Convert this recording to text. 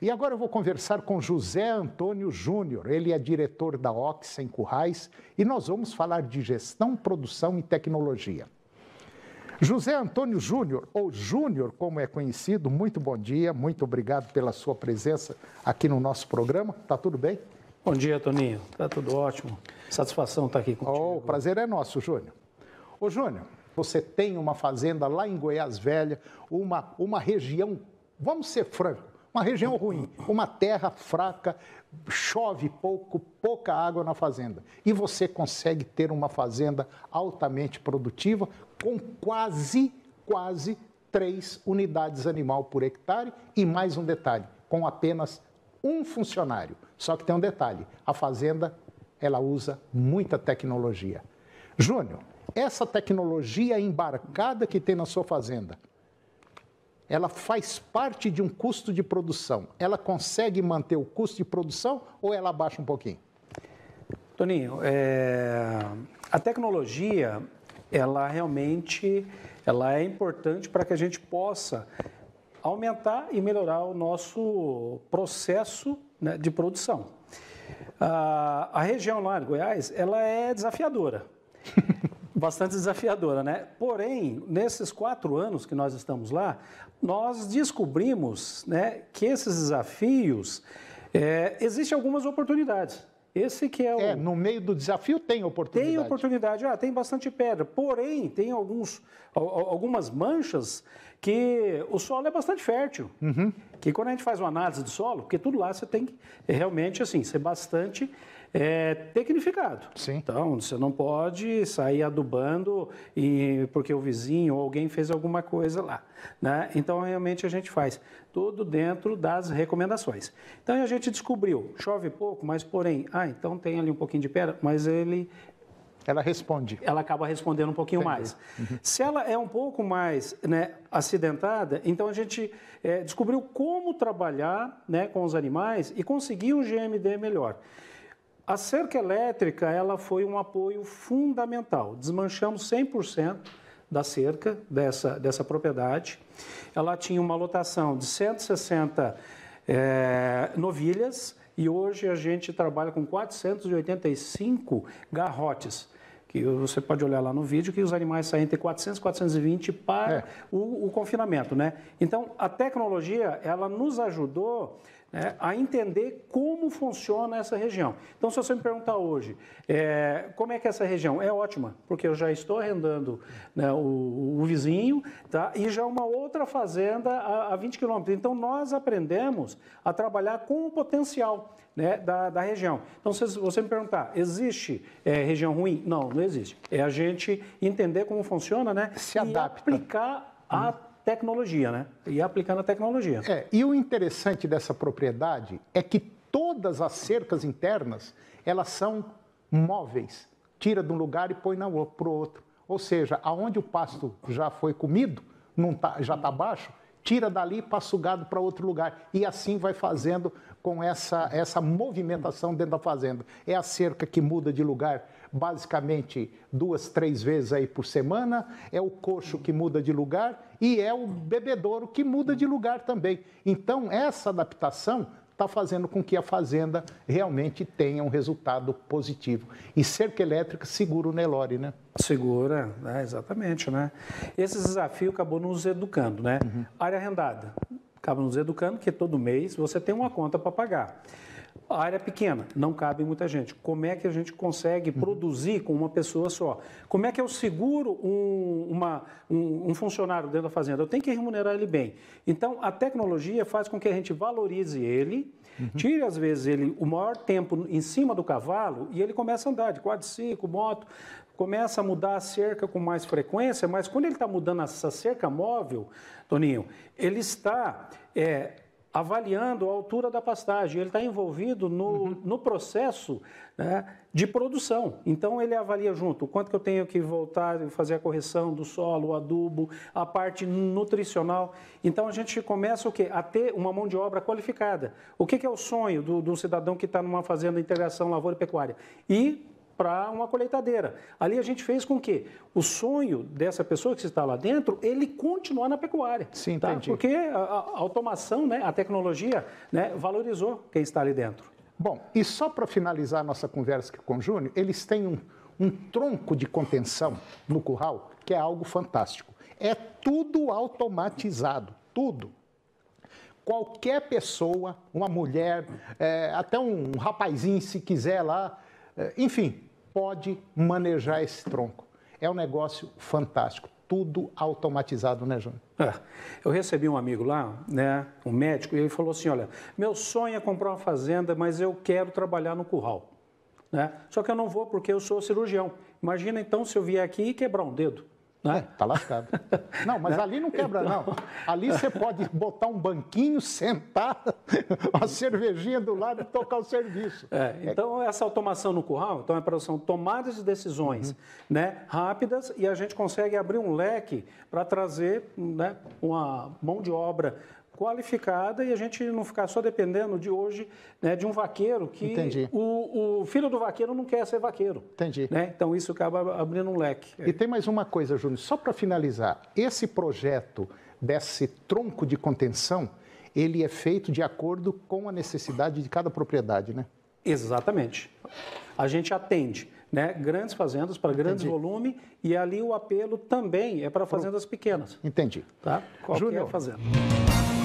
E agora eu vou conversar com José Antônio Júnior. Ele é diretor da Ox em Currais e nós vamos falar de gestão, produção e tecnologia. José Antônio Júnior, ou Júnior, como é conhecido, muito bom dia, muito obrigado pela sua presença aqui no nosso programa. Tá tudo bem? Bom dia, Toninho. Tá tudo ótimo. Satisfação estar tá aqui contigo. Oh, o prazer é nosso, Júnior. Ô, Júnior, você tem uma fazenda lá em Goiás Velha, uma, uma região, vamos ser francos, uma região ruim, uma terra fraca, chove pouco, pouca água na fazenda. E você consegue ter uma fazenda altamente produtiva com quase, quase três unidades animal por hectare e mais um detalhe, com apenas um funcionário. Só que tem um detalhe, a fazenda ela usa muita tecnologia. Júnior, essa tecnologia embarcada que tem na sua fazenda, ela faz parte de um custo de produção. Ela consegue manter o custo de produção ou ela abaixa um pouquinho? Toninho, é... a tecnologia, ela realmente ela é importante para que a gente possa aumentar e melhorar o nosso processo né, de produção. A, a região lá de Goiás, ela é desafiadora. bastante desafiadora, né? Porém, nesses quatro anos que nós estamos lá, nós descobrimos né, que esses desafios é, existem algumas oportunidades. Esse que é o. É, no meio do desafio tem oportunidade. Tem oportunidade, ah, tem bastante pedra. Porém, tem alguns, algumas manchas que o solo é bastante fértil. Uhum. Que quando a gente faz uma análise do solo, porque tudo lá você tem que é, realmente assim, ser bastante é tecnificado. Sim. Então, você não pode sair adubando e, porque o vizinho ou alguém fez alguma coisa lá. Né? Então, realmente, a gente faz tudo dentro das recomendações. Então, a gente descobriu, chove pouco, mas porém, ah, então tem ali um pouquinho de pedra, mas ele ela responde. Ela acaba respondendo um pouquinho Entendi. mais. Uhum. Se ela é um pouco mais né, acidentada, então a gente é, descobriu como trabalhar né, com os animais e conseguir um GMD melhor. A cerca elétrica ela foi um apoio fundamental. Desmanchamos 100% da cerca dessa, dessa propriedade. Ela tinha uma lotação de 160 é, eh, novilhas e hoje a gente trabalha com 485 garrotes que você pode olhar lá no vídeo, que os animais saem entre 400 e 420 para é. o, o, confinamento, né? Então, a tecnologia, ela nos ajudou né, a entender como funciona essa região. Então, se você me perguntar hoje, é, como é que é essa região? É ótima, porque eu já estou arrendando né, o, o, vizinho tá, e já uma outra fazenda a, a 20 quilômetros. Então, nós aprendemos a trabalhar com o potencial né, da, da, região. Então, se você me perguntar, existe é, região ruim? Não, não existe. É a gente entender como funciona né, se e adapta. aplicar a uhum tecnologia, né? E aplicando a tecnologia. É, e o interessante dessa propriedade é que todas as cercas internas, elas são móveis. Tira de um lugar e põe para o outro. Ou seja, aonde o pasto já foi comido, não tá, já está baixo, tira dali e passa o gado para outro lugar. E assim vai fazendo com essa, essa movimentação dentro da fazenda. É a cerca que muda de lugar basicamente duas, três vezes aí por semana, é o coxo que muda de lugar e é o bebedouro que muda de lugar também. Então, essa adaptação está fazendo com que a fazenda realmente tenha um resultado positivo. E cerca elétrica segura o Nelore, né? Segura, né? exatamente, né? Esse desafio acabou nos educando, né? Uhum. Área arrendada, acaba nos educando que todo mês você tem uma conta para pagar. A área é pequena, não cabe muita gente. Como é que a gente consegue uhum. produzir com uma pessoa só? Como é que eu seguro um, uma, um, um, funcionário dentro da fazenda? Eu tenho que remunerar ele bem. Então, a tecnologia faz com que a gente valorize ele, uhum. tire, às vezes, ele o maior tempo em cima do cavalo e ele começa a andar de quadriciclo, moto, começa a mudar a cerca com mais frequência, mas quando ele está mudando essa cerca móvel, Toninho, ele está... É, avaliando a altura da pastagem. Ele está envolvido no, uhum. no processo né, de produção. Então, ele avalia junto quanto que eu tenho que voltar e fazer a correção do solo, o adubo, a parte nutricional. Então, a gente começa o quê? A ter uma mão de obra qualificada. O que, que é o sonho do, do cidadão que está numa fazenda de integração lavoura e pecuária? E para uma colheitadeira. Ali a gente fez com que o sonho dessa pessoa que está lá dentro, ele continuar na pecuária. Sim, tá? entendi. Porque a, a automação, né, a tecnologia, né, valorizou quem está ali dentro. Bom, e só para finalizar a nossa conversa aqui com o Júnior, eles têm um, um tronco de contenção no curral que é algo fantástico. É tudo automatizado, tudo qualquer pessoa, uma mulher, é, até um rapazinho, se quiser lá, é, enfim, pode manejar esse tronco. É um negócio fantástico, tudo automatizado, né, João? É. Eu recebi um amigo lá, né, um médico, e ele falou assim: olha, meu sonho é comprar uma fazenda, mas eu quero trabalhar no curral. Né? Só que eu não vou porque eu sou cirurgião. Imagina então se eu vier aqui e quebrar um dedo. Né? É, tá lascado. Não, mas né? ali não quebra, então... não. Ali você pode botar um banquinho, sentar, uma cervejinha do lado e tocar o serviço. É, então, essa automação no curral, então, é são tomadas de decisões uhum. né, rápidas e a gente consegue abrir um leque para trazer né, uma mão de obra qualificada e a gente não ficar só dependendo de hoje né, de um vaqueiro que Entendi. O, o filho do vaqueiro não quer ser vaqueiro. Entendi. Né? Então isso acaba abrindo um leque. E tem mais uma coisa, Júnior, só para finalizar. Esse projeto desse tronco de contenção, ele é feito de acordo com a necessidade de cada propriedade, né? Exatamente. A gente atende. Né? grandes fazendas para grandes volumes volume e ali o apelo também é para fazendas pequenas. Entendi. Tá? Qualquer Júnior. fazenda.